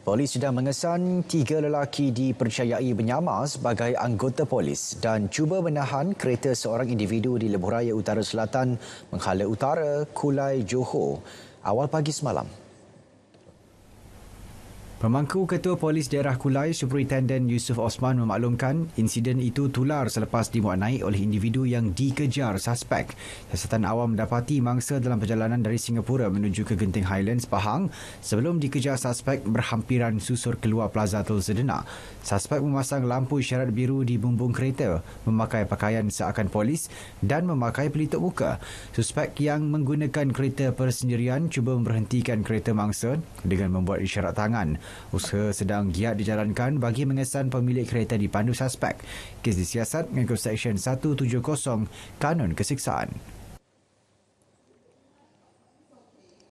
Polis sedang mengesan tiga lelaki dipercayai menyamar sebagai anggota polis dan cuba menahan kereta seorang individu di Lebuhraya Utara Selatan, Menghala Utara, Kulai Johor awal pagi semalam. Pemangku Ketua Polis Daerah Kulai, Superintendent Yusuf Osman memaklumkan insiden itu tular selepas dimuat naik oleh individu yang dikejar suspek. Siasatan awam mendapati mangsa dalam perjalanan dari Singapura menuju ke Genting Highlands, Pahang sebelum dikejar suspek berhampiran susur keluar Plaza Tol Sedena. Suspek memasang lampu syarat biru di bumbung kereta, memakai pakaian seakan polis dan memakai pelitup muka. Suspek yang menggunakan kereta persendirian cuba memberhentikan kereta mangsa dengan membuat isyarat tangan. Usaha sedang giat dijalankan bagi mengesan pemilik kereta dipandu suspek. Kes disiasat mengikut Seksyen 170 Kanun Kesiksaan.